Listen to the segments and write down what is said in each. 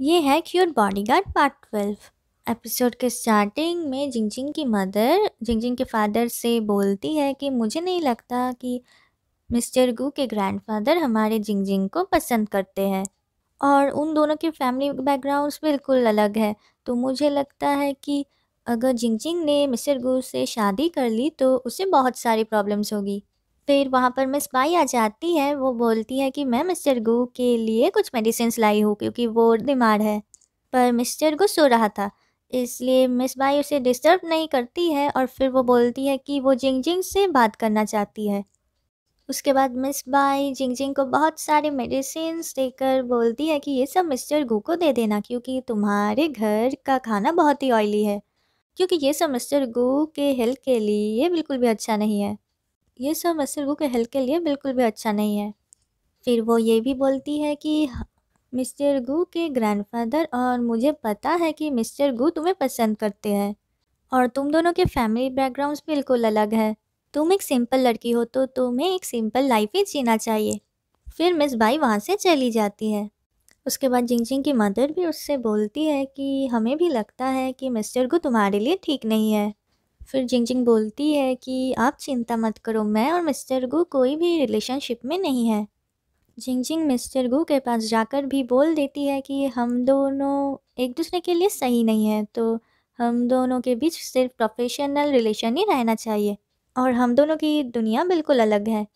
ये है cute bodyguard part twelve episode के स्टार्टिंग में जिंगजिंग की मदर जिंगजिंग के फादर से बोलती है कि मुझे नहीं लगता कि मिस्टर गु के ग्रैंडफादर हमारे जिंगजिंग को पसंद करते हैं और उन दोनों के फैमिली बैकग्राउंड्स बिल्कुल अलग है तो मुझे लगता है कि अगर जिंगजिंग ने मिस्टर गु से शादी कर ली तो उसे बहुत सारी प्रॉब्लम्स होगी फिर वहाँ पर मिस बाई आ जाती है वो बोलती है कि मैं मिस्टर गु के लिए कुछ मेडिसिन लाई हूँ क्योंकि वो बीमार है पर मिस्टर गु सो रहा था इसलिए मिस बाई उसे डिस्टर्ब नहीं करती है और फिर वो बोलती है कि वो जिंग जिंग से बात करना चाहती है उसके बाद मिस बाई जिंग जिंग को बहुत सारे मेडिसिन देकर बोलती है कि ये सब मिस्टर गु को दे देना क्योंकि तुम्हारे घर का खाना बहुत ही ऑयली है क्योंकि ये सब मिस्टर गु के हेल्थ के लिए बिल्कुल भी अच्छा नहीं है ये सब मिस्टर गु के हेल्थ के लिए बिल्कुल भी अच्छा नहीं है फिर वो ये भी बोलती है कि मिस्टर गु के ग्रैंडफादर और मुझे पता है कि मिस्टर गु तुम्हें पसंद करते हैं और तुम दोनों के फैमिली बैकग्राउंड्स बिल्कुल अलग है तुम एक सिंपल लड़की हो तो तुम्हें एक सिंपल लाइफ ही जीना चाहिए फिर मिस बाई वहाँ से चली जाती है उसके बाद जिंग जिंग की मदर भी उससे बोलती है कि हमें भी लगता है कि मिस्टर गु तुम्हारे लिए ठीक नहीं है फिर जिंगजिंग बोलती है कि आप चिंता मत करो मैं और मिस्टर गु कोई भी रिलेशनशिप में नहीं है जिंग मिस्टर गु के पास जाकर भी बोल देती है कि हम दोनों एक दूसरे के लिए सही नहीं है तो हम दोनों के बीच सिर्फ प्रोफेशनल रिलेशन ही रहना चाहिए और हम दोनों की दुनिया बिल्कुल अलग है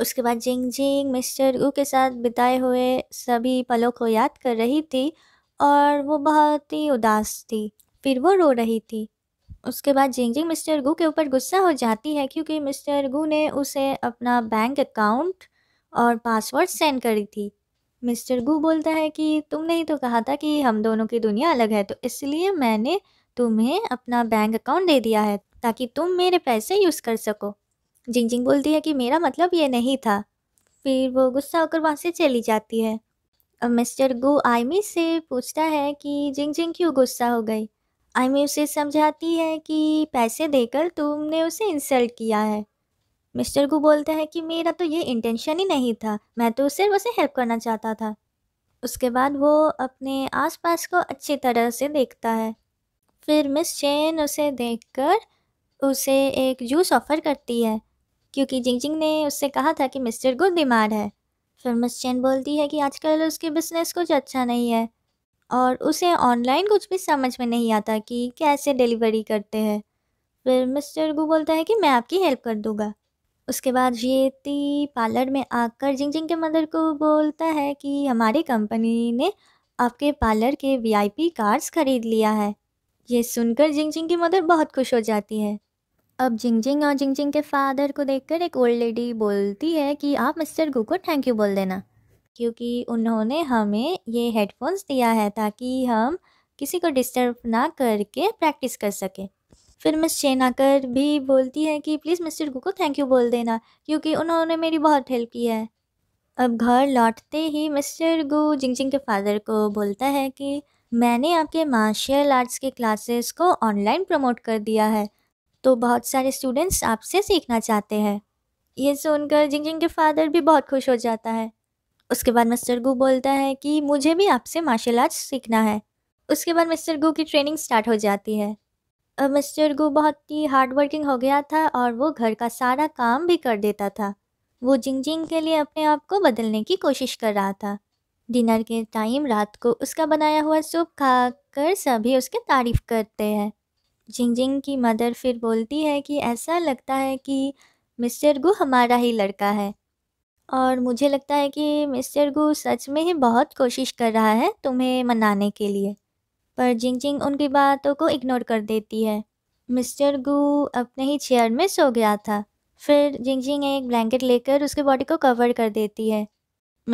उसके बाद जिंग जिंग मिस्टर गु के साथ बिताए हुए सभी पलों को याद कर रही थी और वो बहुत ही उदास थी फिर वो रो रही थी उसके बाद जिंग जिंग मिस्टर गु के ऊपर गुस्सा हो जाती है क्योंकि मिस्टर गु ने उसे अपना बैंक अकाउंट और पासवर्ड सेंड करी थी मिस्टर गु बोलता है कि तुमने ही तो कहा था कि हम दोनों की दुनिया अलग है तो इसलिए मैंने तुम्हें अपना बैंक अकाउंट दे दिया है ताकि तुम मेरे पैसे यूज़ कर सको जिंग जिंग बोलती है कि मेरा मतलब ये नहीं था फिर वो गुस्सा होकर वहाँ से चली जाती है अब मिस्टर गु आयमी से पूछता है कि जिंग जिंग क्यों गुस्सा हो गई मी उसे समझाती है कि पैसे देकर तुमने उसे इंसल्ट किया है मिस्टर गु बोलता है कि मेरा तो ये इंटेंशन ही नहीं था मैं तो सिर्फ उसे हेल्प करना चाहता था उसके बाद वो अपने आसपास को अच्छी तरह से देखता है फिर मिस चेन उसे देखकर उसे एक जूस ऑफ़र करती है क्योंकि जिंगजिंग ने उससे कहा था कि मिस्टर गु बीमार है फिर मिस चेन बोलती है कि आजकल उसके बिजनेस कुछ अच्छा नहीं है और उसे ऑनलाइन कुछ भी समझ में नहीं आता कि कैसे डिलीवरी करते हैं फिर मिस्टर गु बोलता है कि मैं आपकी हेल्प कर दूंगा उसके बाद ती पार्लर में आकर जिंग जिंग के मदर को बोलता है कि हमारी कंपनी ने आपके पार्लर के वीआईपी कार्ड्स खरीद लिया है ये सुनकर जिंग जिंग की मदर बहुत खुश हो जाती है अब जिंग जिंग और जिंग जिंग के फादर को देखकर एक ओल्ड लेडी बोलती है कि आप मिस्टर गु को थैंक यू बोल देना क्योंकि उन्होंने हमें ये हेडफोन्स दिया है ताकि हम किसी को डिस्टर्ब ना करके प्रैक्टिस कर सकें फिर मिस चेनाकर भी बोलती है कि प्लीज़ मिस्टर गु को थैंक यू बोल देना क्योंकि उन्होंने मेरी बहुत हेल्प की है अब घर लौटते ही मिस्टर गु जिंगजिंग के फादर को बोलता है कि मैंने आपके मार्शल आर्ट्स के क्लासेस को ऑनलाइन प्रमोट कर दिया है तो बहुत सारे स्टूडेंट्स आपसे सीखना चाहते हैं ये सुनकर जिंगजिंग के फादर भी बहुत खुश हो जाता है उसके बाद मिस्टर गु बोलता है कि मुझे भी आपसे मार्शल आर्ट्स सीखना है उसके बाद मिस्टर गु की ट्रेनिंग स्टार्ट हो जाती है मिस्टर गु बहुत ही हार्ड वर्किंग हो गया था और वो घर का सारा काम भी कर देता था वो जिंग जिंग के लिए अपने आप को बदलने की कोशिश कर रहा था डिनर के टाइम रात को उसका बनाया हुआ सूप खा कर सभी उसकी तारीफ़ करते हैं जिंग जिंग की मदर फिर बोलती है कि ऐसा लगता है कि मिस्टर गु हमारा ही लड़का है और मुझे लगता है कि मिस्टर गु सच में ही बहुत कोशिश कर रहा है तुम्हें मनाने के लिए पर जिंग जिंग उनकी बातों को इग्नोर कर देती है मिस्टर गु अपने ही चेयर में सो गया था फिर जिंग जिंग एक ब्लैंकेट लेकर उसके बॉडी को कवर कर देती है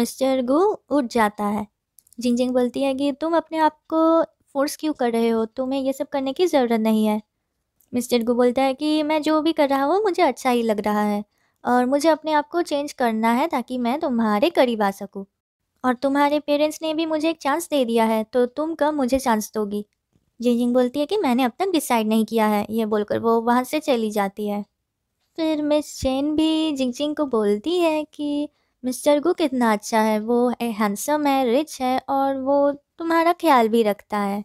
मिस्टर गु उठ जाता है जिंग जिंग बोलती है कि तुम अपने आप को फोर्स क्यों कर रहे हो तुम्हें यह सब करने की ज़रूरत नहीं है मिस्टर गु बोलता है कि मैं जो भी कर रहा हूँ मुझे अच्छा ही लग रहा है और मुझे अपने आप को चेंज करना है ताकि मैं तुम्हारे करीब आ सकूँ और तुम्हारे पेरेंट्स ने भी मुझे एक चांस दे दिया है तो तुम कब मुझे चांस दोगी जिंजिंग बोलती है कि मैंने अब तक डिसाइड नहीं किया है ये बोलकर वो वहाँ से चली जाती है फिर मिस चेन भी जिंगजिंग को बोलती है कि मिस्टर गु कितना अच्छा है वो हैंडसम है रिच है और वो तुम्हारा ख्याल भी रखता है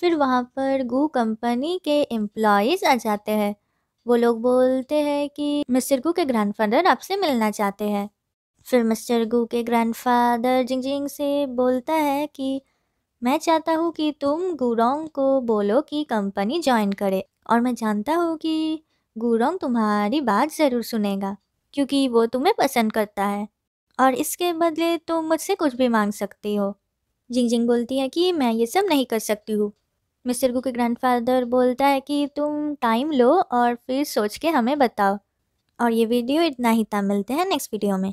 फिर वहाँ पर गु कंपनी के एम्प्लॉयज़ आ जाते हैं वो लोग बोलते हैं कि मिस्टर गु के ग्रैंडफादर आपसे मिलना चाहते हैं फिर मिस्टर गु के ग्रैंडफादर जिंग जिंग से बोलता है कि मैं चाहता हूँ कि तुम गुरोंग को बोलो कि कंपनी ज्वाइन करे और मैं जानता हूँ कि गुरोंग तुम्हारी बात ज़रूर सुनेगा क्योंकि वो तुम्हें पसंद करता है और इसके बदले तुम मुझसे कुछ भी मांग सकती हो जिंग जिंग बोलती है कि मैं ये सब नहीं कर सकती हूँ मिस्टर गु के ग्रैंडफादर बोलता है कि तुम टाइम लो और फिर सोच के हमें बताओ और ये वीडियो इतना ही था मिलते हैं नेक्स्ट वीडियो में